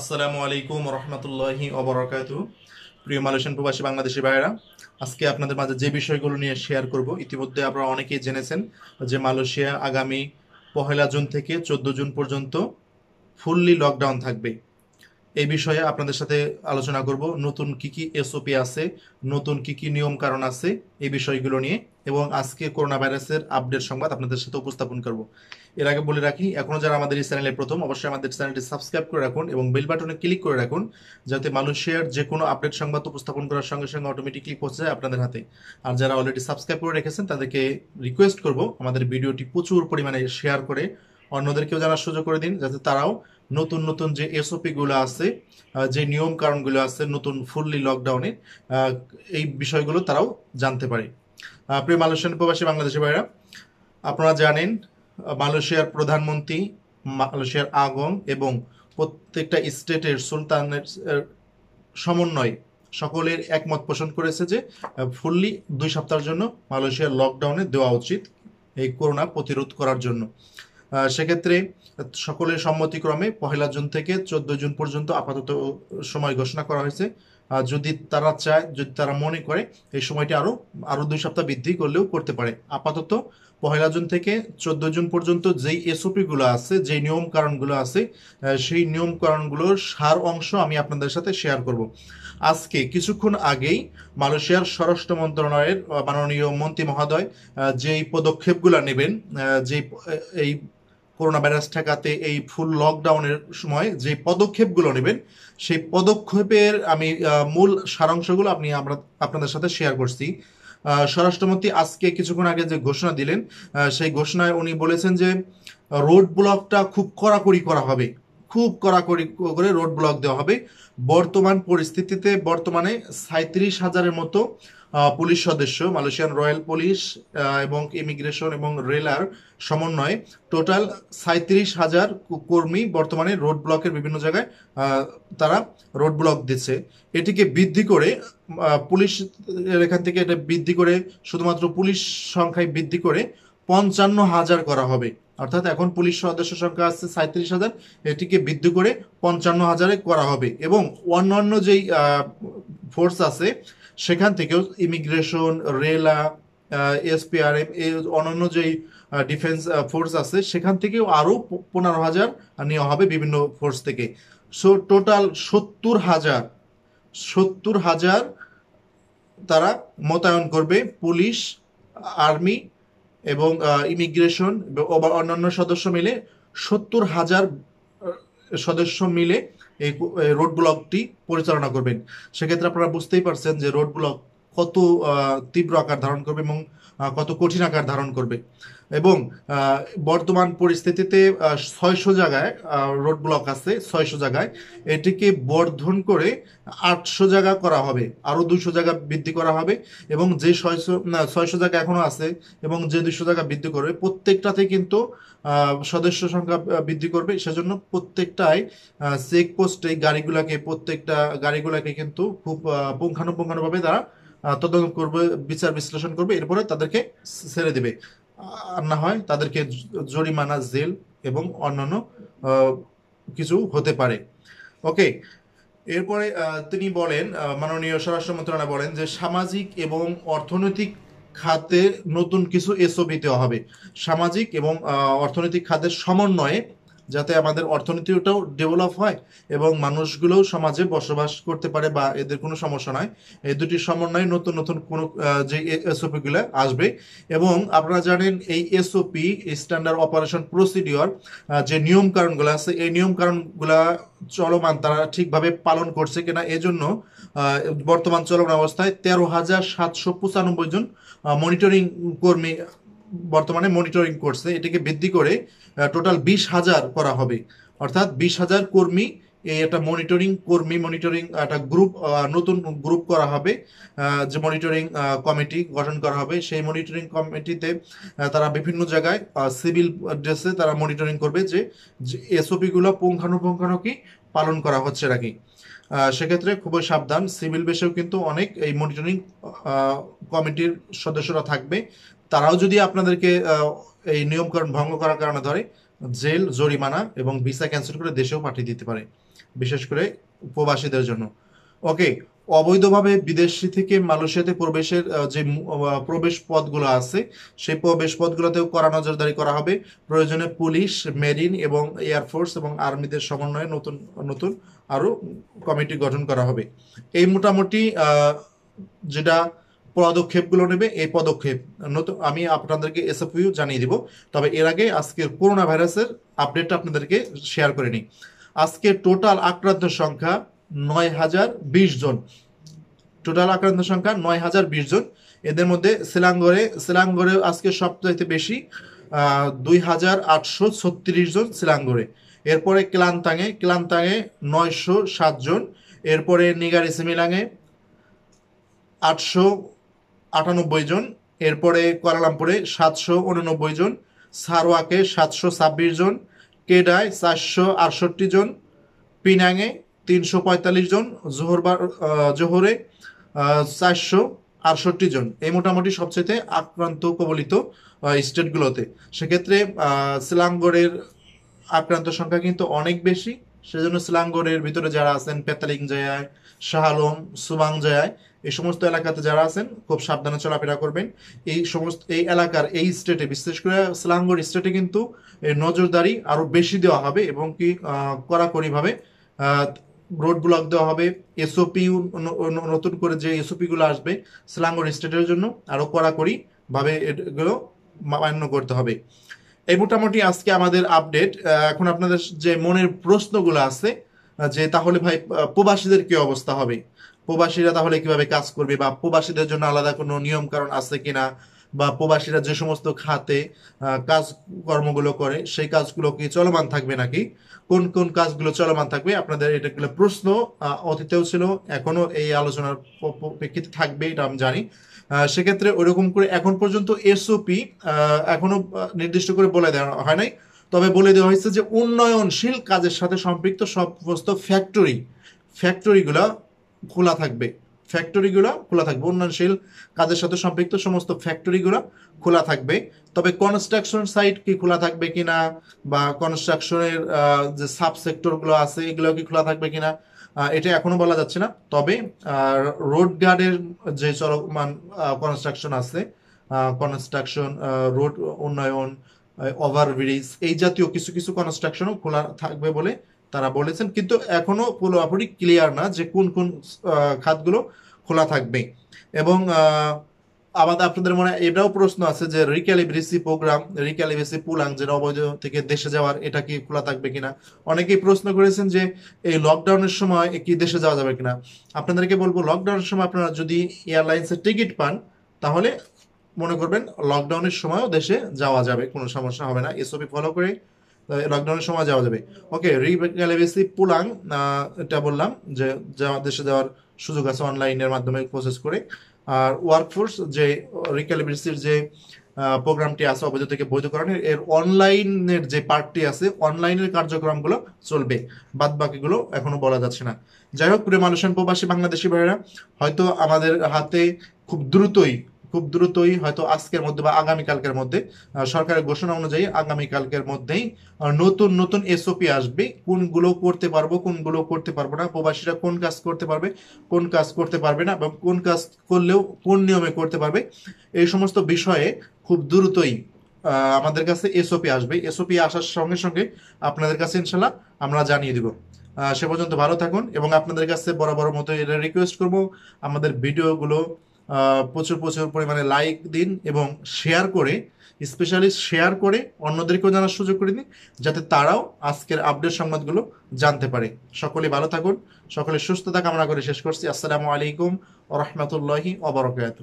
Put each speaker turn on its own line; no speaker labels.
আসসালামু আলাইকুম রহমতুল্লাহি অবরাকাত প্রিয় মালয়েশিয়ান প্রবাসী বাংলাদেশি ভাইরা আজকে আপনাদের মাঝে যে বিষয়গুলো নিয়ে শেয়ার করব ইতিমধ্যে আপনারা অনেকেই জেনেছেন যে মালয়েশিয়া আগামী পহেলা জুন থেকে চোদ্দ জুন পর্যন্ত ফুললি লকডাউন থাকবে এই বিষয়ে আপনাদের সাথে আলোচনা করব নতুন কি কি এসওপি আছে নতুন কি কি নিয়ম কারণ আছে এই বিষয়গুলো নিয়ে এবং আজকে করোনা ভাইরাসের আপডেট সংবাদ আপনাদের সাথে উপস্থাপন করব এর আগে বলে রাখি এখনো যারা আমাদের এই চ্যানেলে প্রথম অবশ্যই আমাদের চ্যানেলটি সাবস্ক্রাইব করে রাখুন এবং বেল বাটনে ক্লিক করে রাখুন যাতে মানুষের যে কোনো আপডেট সংবাদ উপস্থাপন করার সঙ্গে সঙ্গে অটোমেটিকলি পৌঁছে যায় আপনাদের হাতে আর যারা অলরেডি সাবস্ক্রাইব করে রেখেছেন তাদেরকে রিকোয়েস্ট করব আমাদের ভিডিওটি প্রচুর পরিমাণে শেয়ার করে অন্যদেরকেও জানার সুযোগ করে দিন যাতে তারাও নতুন নতুন যে গুলো আছে যে নিয়ম কারণগুলো আছে নতুন ফুললি লকডাউনে এই বিষয়গুলো তারাও জানতে পারে প্রিয় মালয়েশিয়ান প্রবাসী বাংলাদেশি ভাইরা আপনারা জানেন মালয়েশিয়ার প্রধানমন্ত্রী মালয়েশিয়ার আগম এবং প্রত্যেকটা স্টেটের সুলতানের সমন্বয়ে সকলের একমত পোষণ করেছে যে ফুললি দুই সপ্তাহের জন্য মালয়েশিয়ার লকডাউনে দেওয়া উচিত এই করোনা প্রতিরোধ করার জন্য সেক্ষেত্রে সকলের সম্মতিক্রমে পহেলা জুন থেকে চোদ্দ জুন পর্যন্ত আপাতত সময় ঘোষণা করা হয়েছে যদি তারা চায় যদি তারা মনে করে এই সময়টি আরও আরও দুই সপ্তাহ বৃদ্ধি করলেও করতে পারে আপাতত পহেলা জুন থেকে চোদ্দ জুন পর্যন্ত যেই এসওপিগুলো আছে যেই নিয়মকানুনগুলো আছে সেই নিয়মকানুনগুলোর সার অংশ আমি আপনাদের সাথে শেয়ার করব আজকে কিছুক্ষণ আগেই মালয়েশিয়ার স্বরাষ্ট্র মন্ত্রণালয়ের মাননীয় মন্ত্রী মহোদয় যেই পদক্ষেপগুলো নেবেন যেই এই করোনা ভাইরাস ঠেকাতে এই ফুল লকডাউনের সময় যে পদক্ষেপগুলো নেবেন সেই পদক্ষেপের আমি মূল সারাংশগুলো আপনি আমরা আপনাদের সাথে শেয়ার করছি স্বরাষ্ট্রমন্ত্রী আজকে কিছুক্ষণ আগে যে ঘোষণা দিলেন সেই ঘোষণায় উনি বলেছেন যে রোড ব্লকটা খুব কড়াকড়ি করা হবে খুব কড়াকড়ি করে রোড ব্লক দেওয়া হবে বর্তমান পরিস্থিতিতে বর্তমানে সাঁত্রিশ হাজারের মতো পুলিশ সদস্য মালয়েশিয়ান রয়্যাল পুলিশ এবং ইমিগ্রেশন এবং রেলার সমন্বয়ে টোটাল সাঁত্রিশ হাজার কর্মী বর্তমানে রোড ব্লকের বিভিন্ন জায়গায় তারা রোড ব্লক দিচ্ছে এটিকে বৃদ্ধি করে পুলিশ এখান থেকে এটা বৃদ্ধি করে শুধুমাত্র পুলিশ সংখ্যায় বৃদ্ধি করে পঞ্চান্ন হাজার করা হবে অর্থাৎ এখন পুলিশ সদস্য সংখ্যা আসছে সাঁত্রিশ হাজার এটিকে বৃদ্ধি করে পঞ্চান্ন হাজারে করা হবে এবং অন্যান্য যেই ফোর্স আছে সেখান থেকেও ইমিগ্রেশন রেলা এসপিআরএম অন্যান্য যেই ডিফেন্স ফোর্স আছে সেখান থেকেও আরও পনেরো হাজার নেওয়া হবে বিভিন্ন ফোর্স থেকে সো টোটাল সত্তর হাজার সত্তর হাজার তারা মোতায়েন করবে পুলিশ আর্মি এবং ইমিগ্রেশন অন্যান্য সদস্য মিলে সত্তর হাজার সদস্য মিলে এই রোড ব্লকটি পরিচালনা করবেন সেক্ষেত্রে আপনারা বুঝতেই পারছেন যে রোড ব্লক কত তীব্র আকার ধারণ করবে এবং কত কঠিন আকার ধারণ করবে এবং বর্তমান পরিস্থিতিতে ছয়শো জায়গায় রোড ব্লক আছে ছয়শো জায়গায় এটিকে বর্ধন করে আটশো জায়গা করা হবে আরও দুশো জায়গা বৃদ্ধি করা হবে এবং যে ছয়শো ছয়শো জায়গা এখনও আছে এবং যে দুশো জায়গা বৃদ্ধি করবে প্রত্যেকটাতে কিন্তু সদস্য সংখ্যা বৃদ্ধি করবে সেজন্য প্রত্যেকটাই চেকপোস্টে গাড়িগুলাকে প্রত্যেকটা গাড়িগুলাকে কিন্তু খুব পুঙ্খানুপুঙ্খানুভাবে তারা তদন্ত করবে বিচার বিশ্লেষণ করবে এরপরে তাদেরকে ছেড়ে দেবে আর না হয় তাদেরকে জরিমানা জেল এবং অন্যান্য কিছু হতে পারে ওকে এরপরে তিনি বলেন মাননীয় স্বরাষ্ট্র মন্ত্রণালয় বলেন যে সামাজিক এবং অর্থনৈতিক খাতে নতুন কিছু এসওপি দেওয়া হবে সামাজিক এবং অর্থনৈতিক খাতের সমন্বয়ে যাতে আমাদের অর্থনীতিটাও ডেভেলপ হয় এবং মানুষগুলোও সমাজে বসবাস করতে পারে বা এদের কোনো সমস্যা নয় এই দুটি সমন্বয়ে নতুন নতুন কোনো যে এসওপিগুলো আসবে এবং আপনারা জানেন এই এসওপি স্ট্যান্ডার্ড অপারেশন প্রসিডিওর যে নিয়ম কারণগুলো আছে এই নিয়ম কারণগুলা চলমান তারা ঠিকভাবে পালন করছে কিনা এজন্য বর্তমান চলমান অবস্থায় তেরো হাজার সাতশো পঁচানব্বই জন মনিটরিং কর্মী বর্তমানে মনিটরিং করছে এটিকে বৃদ্ধি করে টোটাল বিশ হাজার করা হবে অর্থাৎ বিশ হাজার কর্মী এই একটা মনিটরিং কর্মী মনিটরিং একটা গ্রুপ নতুন গ্রুপ করা হবে যে মনিটরিং কমিটি গঠন করা হবে সেই মনিটরিং কমিটিতে তারা বিভিন্ন জায়গায় সিভিল ড্রেসে তারা মনিটরিং করবে যে এসওপিগুলো পুঙ্খানুপুঙ্খানুকি পালন করা হচ্ছে নাকি সেক্ষেত্রে খুবই সাবধান সিভিল বেসেও কিন্তু অনেক এই মনিটরিং কমিটির সদস্যরা থাকবে তারাও যদি আপনাদেরকে এই নিয়মকরণ ভঙ্গ করার কারণে ধরে জেল জরিমানা এবং ভিসা ক্যান্সেল করে দেশেও পাঠিয়ে দিতে পারে বিশেষ করে উপবাসীদের জন্য ওকে অবৈধভাবে বিদেশি থেকে মালয়েশিয়াতে প্রবেশের যে প্রবেশ পথগুলো আছে সেই প্রবেশ পথগুলোতেও কড়া নজরদারি করা হবে প্রয়োজনে পুলিশ মেরিন এবং এয়ারফোর্স এবং আর্মিদের সমন্বয়ে নতুন নতুন আরও কমিটি গঠন করা হবে এই মোটামুটি যেটা পদক্ষেপগুলো নেবে এই পদক্ষেপ নতুন আমি আপনাদেরকে এসএফইউ জানিয়ে দিব তবে এর আগে আজকের করোনা ভাইরাসের আপডেটটা আপনাদেরকে শেয়ার করে নিই আজকে টোটাল আক্রান্ত সংখ্যা নয় হাজার বিশ জন টোটাল আক্রান্ত সংখ্যা নয় হাজার বিশ জন এদের মধ্যে সিলাঙ্গরে সিলাঙ্গরে আজকে সবচাইতে বেশি দুই হাজার আটশো ছত্রিশ জন সিলাঙ্গরে এরপরে ক্লান্তাঙে ক্লান্তাঙে নয়শো সাতজন এরপরে নিগারি সিমিলাঙে আটশো আটানব্বই জন এরপরে কুয়ালালামপুরে সাতশো উননব্বই জন সারোয়াকে সাতশো ছাব্বিশ জন কেডায় চারশো আটষট্টি জন পিনাঙে তিনশো পঁয়তাল্লিশ জন জোহরবার জোহরে চারশো আটষট্টি জন এই মোটামুটি সবচেয়ে আক্রান্ত কবলিত স্টেটগুলোতে সেক্ষেত্রে সিলাঙ্গড়ের আক্রান্ত সংখ্যা কিন্তু অনেক বেশি সেজন্য সিলাঙ্গরের ভিতরে যারা আছেন পেতালিং জায়গায় শাহালম সুবাং জায়গায় এই সমস্ত এলাকাতে যারা আছেন খুব সাবধানে চলাফেরা করবেন এই সমস্ত এই এলাকার এই স্টেটে বিশেষ করে সিলাঙ্গর স্টেটে কিন্তু নজরদারি আরও বেশি দেওয়া হবে এবং কি কড়াকড়িভাবে রোড ব্লক দেওয়া হবে এসওপি নতুন করে যে এসওপিগুলো আসবে সিলাঙ্গর স্টেটের জন্য আরও কড়াকড়িভাবে এগুলো মান্য করতে হবে এই মোটামুটি আজকে আমাদের আপডেট এখন আপনাদের যে মনের প্রশ্নগুলো আছে যে তাহলে ভাই প্রবাসীদের কি অবস্থা হবে প্রবাসীরা তাহলে কিভাবে কাজ করবে বা প্রবাসীদের জন্য আলাদা কোনো নিয়ম কারণ আছে কিনা বা প্রবাসীরা যে সমস্ত খাতে কাজকর্মগুলো করে সেই কাজগুলো কি চলমান থাকবে নাকি কোন কোন কাজগুলো চলমান থাকবে আপনাদের এটাগুলো প্রশ্ন অতীতেও ছিল এখনো এই আলোচনার প্রেক্ষিতে থাকবে এটা আমি জানি সেক্ষেত্রে ওইরকম করে এখন পর্যন্ত এসওপি এখনও নির্দিষ্ট করে বলে দেওয়া হয় নাই তবে বলে দেওয়া হয়েছে যে উন্নয়নশীল কাজের সাথে সম্পৃক্ত সমস্ত ফ্যাক্টরি ফ্যাক্টরিগুলো খোলা থাকবে ফ্যাক্টরিগুলো খোলা থাকবে উন্নয়নশীল কাজের সাথে সম্পৃক্ত সমস্ত ফ্যাক্টরিগুলো খোলা থাকবে তবে কনস্ট্রাকশন সাইট কি খোলা থাকবে কিনা বা কনস্ট্রাকশনের যে সাব সেক্টরগুলো আছে এগুলো কি খোলা থাকবে কিনা এটা এখনো বলা যাচ্ছে না তবে রোড গার্ডের যে চলমান কনস্ট্রাকশন আছে কনস্ট্রাকশন রোড উন্নয়ন ওভারব্রিজ এই জাতীয় কিছু কিছু কনস্ট্রাকশনও খোলা থাকবে বলে তারা বলেছেন কিন্তু এখনো পুরোপুরি ক্লিয়ার না যে কোন কোন খাতগুলো খোলা থাকবে এবং আমাদের আপনাদের মনে এটাও প্রশ্ন আছে যে রিক্যালিভিসি প্রোগ্রাম রিক্যালিভিসি পুলাং যেটা অবৈধ থেকে দেশে যাওয়ার এটা কি খোলা থাকবে কিনা অনেকেই প্রশ্ন করেছেন যে এই লকডাউনের সময় কি দেশে যাওয়া যাবে কিনা আপনাদেরকে বলবো লকডাউনের সময় আপনারা যদি এয়ারলাইন্সের টিকিট পান তাহলে মনে করবেন লকডাউনের সময়ও দেশে যাওয়া যাবে কোনো সমস্যা হবে না এসবি ফলো করে লকডাউনের সময় যাওয়া যাবে ওকে রিগ্যালেভেসি পুলাং এটা বললাম যে দেশে যাওয়ার সুযোগ আছে অনলাইনের মাধ্যমে প্রসেস করে আর ওয়ার্কফোর্স যে রিক্যালিব্রেসির যে প্রোগ্রামটি আছে অবৈধ থেকে বৈধকরণের এর অনলাইনের যে পার্টটি আছে অনলাইনের কার্যক্রমগুলো চলবে বাদ বাকিগুলো এখনো বলা যাচ্ছে না যাই হোক প্রিয় মানুষের প্রবাসী বাংলাদেশি ভাইয়েরা হয়তো আমাদের হাতে খুব দ্রুতই খুব দ্রুতই হয়তো আজকের মধ্যে বা আগামীকালকের মধ্যে সরকারের ঘোষণা অনুযায়ী কালকের মধ্যেই নতুন নতুন এসওপি আসবে কোনগুলো করতে পারবো কোনগুলো করতে পারবো না প্রবাসীরা কোন কাজ করতে পারবে কোন কাজ করতে পারবে না এবং কোন কাজ করলেও কোন নিয়মে করতে পারবে এই সমস্ত বিষয়ে খুব দ্রুতই আমাদের কাছে এসওপি আসবে এসওপি আসার সঙ্গে সঙ্গে আপনাদের কাছে ইনশাল্লাহ আমরা জানিয়ে দিব সে পর্যন্ত ভালো থাকুন এবং আপনাদের কাছে বরাবর মতো এটা রিকোয়েস্ট করবো আমাদের ভিডিওগুলো প্রচুর প্রচুর পরিমাণে লাইক দিন এবং শেয়ার করে স্পেশালি শেয়ার করে অন্যদেরকেও জানার সুযোগ করে দিন যাতে তারাও আজকের আপডেট সংবাদগুলো জানতে পারে সকলে ভালো থাকুন সকলে সুস্থতা কামনা করে শেষ করছি আসসালামু আলাইকুম ও রহমতুল্লাহি অবরকাত